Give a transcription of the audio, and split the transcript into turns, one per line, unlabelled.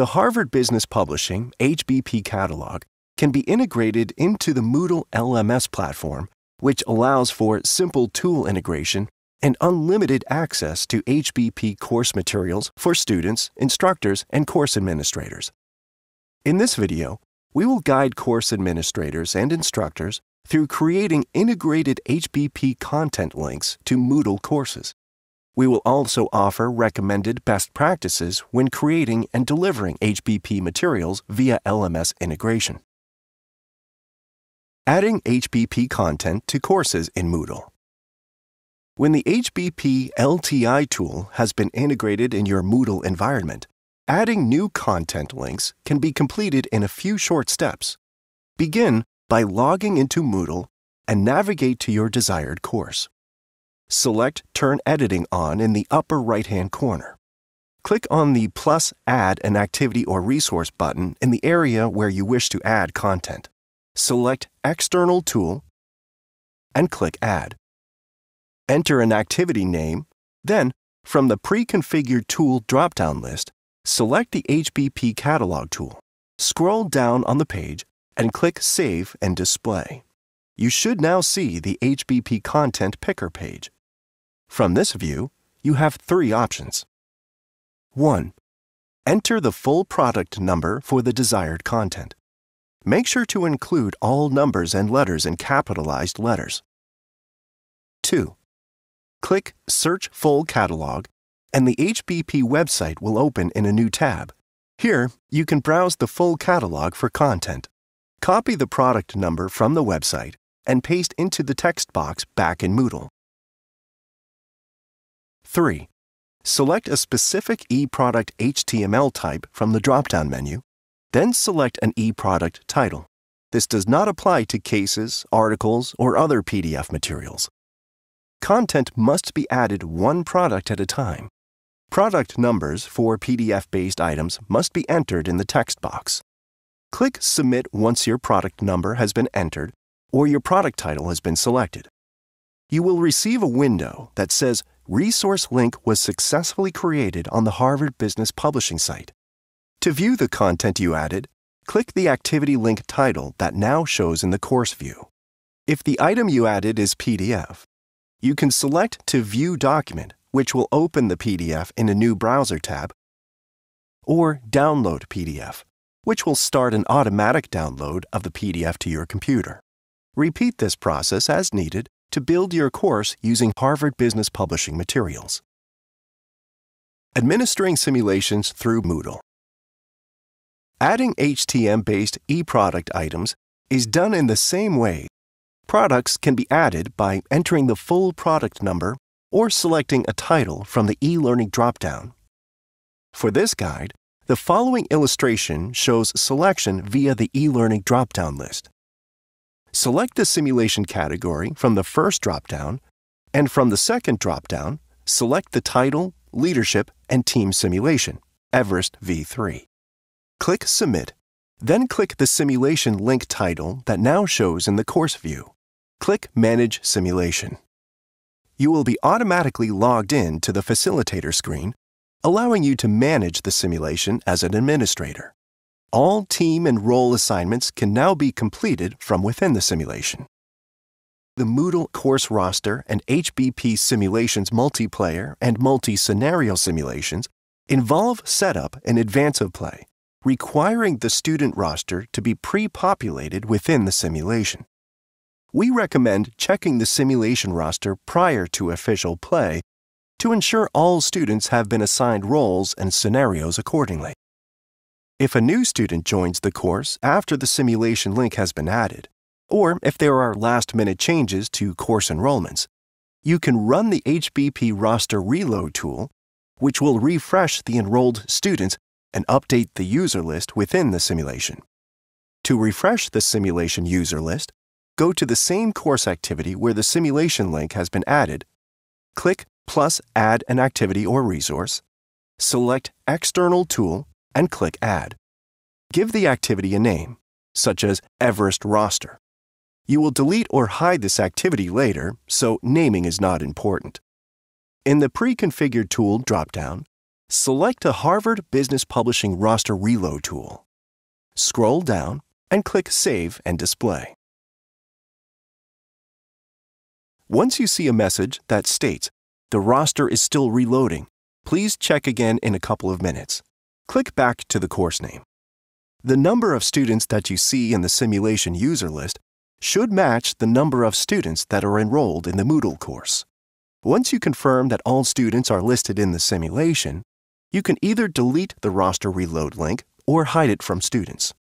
The Harvard Business Publishing HBP catalog can be integrated into the Moodle LMS platform, which allows for simple tool integration and unlimited access to HBP course materials for students, instructors, and course administrators. In this video, we will guide course administrators and instructors through creating integrated HBP content links to Moodle courses. We will also offer recommended best practices when creating and delivering HBP materials via LMS integration. Adding HBP content to courses in Moodle. When the HBP LTI tool has been integrated in your Moodle environment, adding new content links can be completed in a few short steps. Begin by logging into Moodle and navigate to your desired course select Turn Editing On in the upper right-hand corner. Click on the plus Add an activity or resource button in the area where you wish to add content. Select External Tool and click Add. Enter an activity name, then, from the pre-configured tool drop-down list, select the HBP Catalog tool. Scroll down on the page and click Save and Display. You should now see the HBP Content Picker page. From this view, you have three options. 1. Enter the full product number for the desired content. Make sure to include all numbers and letters in capitalized letters. 2. Click Search Full Catalog, and the HBP website will open in a new tab. Here, you can browse the full catalog for content. Copy the product number from the website and paste into the text box back in Moodle. 3. Select a specific eProduct HTML type from the drop-down menu, then select an eProduct title. This does not apply to cases, articles, or other PDF materials. Content must be added one product at a time. Product numbers for PDF-based items must be entered in the text box. Click Submit once your product number has been entered or your product title has been selected. You will receive a window that says Resource link was successfully created on the Harvard Business Publishing site. To view the content you added, click the activity link title that now shows in the course view. If the item you added is PDF, you can select to View Document, which will open the PDF in a new browser tab, or Download PDF, which will start an automatic download of the PDF to your computer. Repeat this process as needed to build your course using Harvard Business Publishing materials. Administering simulations through Moodle. Adding HTM based e product items is done in the same way. Products can be added by entering the full product number or selecting a title from the e learning dropdown. For this guide, the following illustration shows selection via the e learning dropdown list. Select the simulation category from the first dropdown, and from the second dropdown, select the title, leadership, and team simulation, Everest V3. Click Submit, then click the simulation link title that now shows in the course view. Click Manage Simulation. You will be automatically logged in to the facilitator screen, allowing you to manage the simulation as an administrator. All team and role assignments can now be completed from within the simulation. The Moodle course roster and HBP simulations multiplayer and multi-scenario simulations involve setup and advance of play, requiring the student roster to be pre-populated within the simulation. We recommend checking the simulation roster prior to official play to ensure all students have been assigned roles and scenarios accordingly. If a new student joins the course after the simulation link has been added, or if there are last-minute changes to course enrollments, you can run the HBP Roster Reload tool, which will refresh the enrolled students and update the user list within the simulation. To refresh the simulation user list, go to the same course activity where the simulation link has been added, click plus Add an Activity or Resource, select External Tool and click Add. Give the activity a name, such as Everest Roster. You will delete or hide this activity later, so naming is not important. In the pre-configured tool dropdown, select a Harvard Business Publishing Roster Reload tool. Scroll down and click Save and Display. Once you see a message that states, the roster is still reloading, please check again in a couple of minutes click back to the course name. The number of students that you see in the simulation user list should match the number of students that are enrolled in the Moodle course. Once you confirm that all students are listed in the simulation, you can either delete the roster reload link or hide it from students.